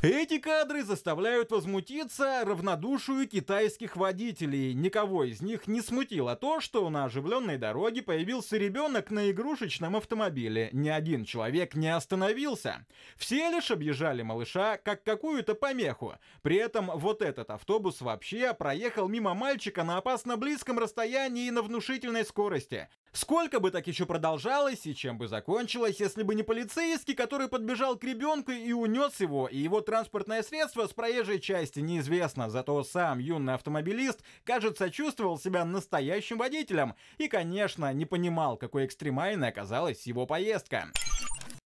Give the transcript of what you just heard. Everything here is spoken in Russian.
Эти кадры заставляют возмутиться равнодушию китайских водителей. Никого из них не смутило то, что на оживленной дороге появился ребенок на игрушечном автомобиле. Ни один человек не остановился. Все лишь объезжали малыша как какую-то помеху. При этом вот этот автобус вообще проехал мимо мальчика на опасно близком расстоянии и на внушительной скорости. Сколько бы так еще продолжалось и чем бы закончилось, если бы не полицейский, который подбежал к ребенку и унес его, и его транспортное средство с проезжей части неизвестно, зато сам юный автомобилист, кажется, чувствовал себя настоящим водителем и, конечно, не понимал, какой экстремальной оказалась его поездка.